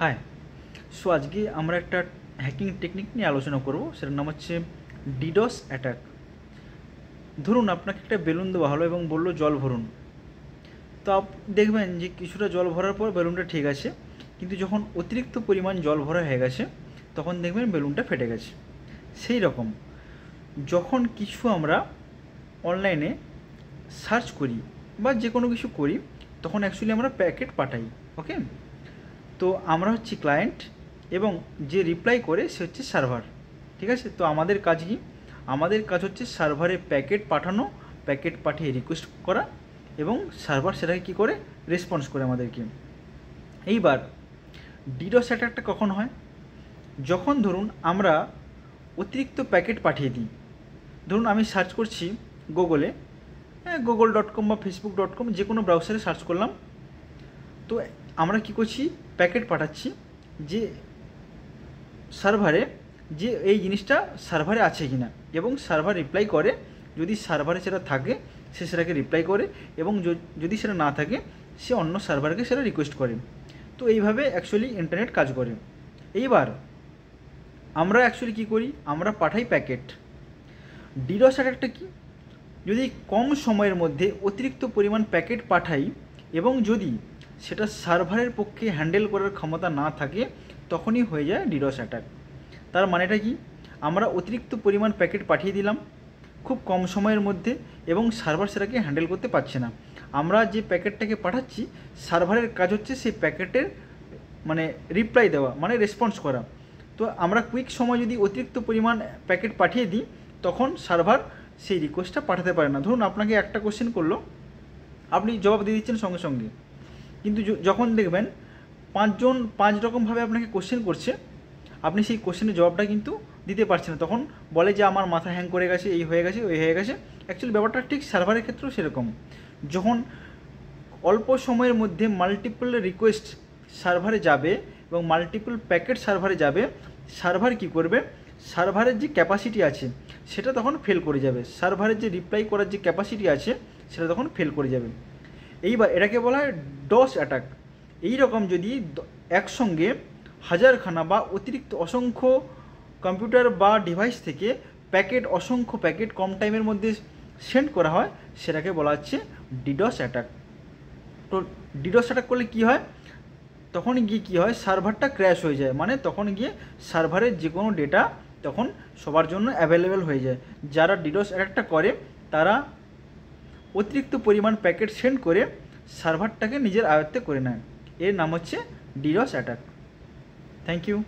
high so আজকে আমরা একটা হ্যাকিং টেকনিক নিয়ে আলোচনা করব সেটার নাম হচ্ছে ডিডস অ্যাটাক ধরুন আপনাকে একটা বেলুন দেওয়া হলো এবং বললো জল ভরুন তো আপ দেখবেন যে কিছুটা জল ভরার পর বেলুনটা ঠিক আছে কিন্তু যখন অতিরিক্ত পরিমাণ জল ভরা হয়ে গেছে তখন দেখবেন বেলুনটা ফেটে গেছে সেই রকম যখন কিছু আমরা অনলাইনে সার্চ করি বা যে কোনো কিছু করি তখন অ্যাকচুয়ালি আমরা প্যাকেট পাঠাই ওকে তো আমরা হচ্ছি ক্লায়েন্ট এবং যে রিপ্লাই করে সে হচ্ছে সার্ভার ঠিক আছে তো আমাদের কাজ কি আমাদের কাজ হচ্ছে সার্ভারে প্যাকেট পাঠানো প্যাকেট পাঠিয়ে রিকোয়েস্ট করা এবং সার্ভার সেটাকে কী করে রেসপন্স করে আমাদেরকে এইবার ডিডস অ্যাটাকটা কখন হয় যখন ধরুন আমরা অতিরিক্ত প্যাকেট পাঠিয়ে দিই ধরুন আমি সার্চ করছি গুগলে হ্যাঁ গুগল ডট কম বা ফেসবুক ডট কম যে কোনো ব্রাউজারে সার্চ করলাম তো আমরা কি করছি প্যাকেট পাঠাচ্ছি যে সার্ভারে যে এই জিনিসটা সার্ভারে আছে কিনা এবং সার্ভার রিপ্লাই করে যদি সার্ভারে সেটা থাকে সে সেটাকে রিপ্লাই করে এবং যদি সেটা না থাকে সে অন্য সার্ভারকে সেটা রিকোয়েস্ট করে তো এইভাবে অ্যাকচুয়ালি ইন্টারনেট কাজ করে এইবার আমরা অ্যাকচুয়ালি কি করি আমরা পাঠাই প্যাকেট ডিডস অ্যাটাকটা কি যদি কম সময়ের মধ্যে অতিরিক্ত পরিমাণ প্যাকেট পাঠাই এবং যদি সেটা সার্ভারের পক্ষে হ্যান্ডেল করার ক্ষমতা না থাকে তখনই হয়ে যায় ডিডস অ্যাটাক তার মানেটা কি আমরা অতিরিক্ত পরিমাণ প্যাকেট পাঠিয়ে দিলাম খুব কম সময়ের মধ্যে এবং সার্ভার সেটাকে হ্যান্ডেল করতে পারছে না আমরা যে প্যাকেটটাকে পাঠাচ্ছি সার্ভারের কাজ হচ্ছে সেই প্যাকেটের মানে রিপ্লাই দেওয়া মানে রেসপন্স করা তো আমরা কুইক সময় যদি অতিরিক্ত পরিমাণ প্যাকেট পাঠিয়ে দিই তখন সার্ভার সেই রিকোয়েস্টটা পাঠাতে পারে না ধরুন আপনাকে একটা কোশ্চেন করলো আপনি জবাব দিয়ে দিচ্ছেন সঙ্গে সঙ্গে কিন্তু যখন দেখবেন পাঁচজন পাঁচ রকমভাবে আপনাকে কোশ্চেন করছে আপনি সেই কোশ্চেনের জবাবটা কিন্তু দিতে পারছেন না তখন বলে যে আমার মাথা হ্যাং করে গেছে এই হয়ে গেছে ওই হয়ে গেছে অ্যাকচুয়ালি ব্যাপারটা ঠিক সার্ভারের ক্ষেত্রেও সেরকম যখন অল্প সময়ের মধ্যে মাল্টিপল রিকোয়েস্ট সার্ভারে যাবে এবং মাল্টিপল প্যাকেট সার্ভারে যাবে সার্ভার কি করবে সার্ভারের যে ক্যাপাসিটি আছে সেটা তখন ফেল করে যাবে সার্ভারের যে রিপ্লাই করার যে ক্যাপাসিটি আছে সেটা তখন ফেল করে যাবে এইবার এটাকে বলা হয় ডস অ্যাটাক এই রকম যদি একসঙ্গে হাজারখানা বা অতিরিক্ত অসংখ্য কম্পিউটার বা ডিভাইস থেকে প্যাকেট অসংখ্য প্যাকেট কম টাইমের মধ্যে সেন্ড করা হয় সেটাকে বলা হচ্ছে ডিডস অ্যাটাক তো ডিডস অ্যাটাক করলে কি হয় তখন গিয়ে কি হয় সার্ভারটা ক্র্যাশ হয়ে যায় মানে তখন গিয়ে সার্ভারের যে কোনো ডেটা তখন সবার জন্য অ্যাভেলেবেল হয়ে যায় যারা ডিডস অ্যাটাকটা করে তারা অতিরিক্ত পরিমাণ প্যাকেট সেন্ড করে সার্ভারটাকে নিজের আয়ত্তে করে নেয় এর নাম হচ্ছে ডিরস অ্যাটাক থ্যাংক ইউ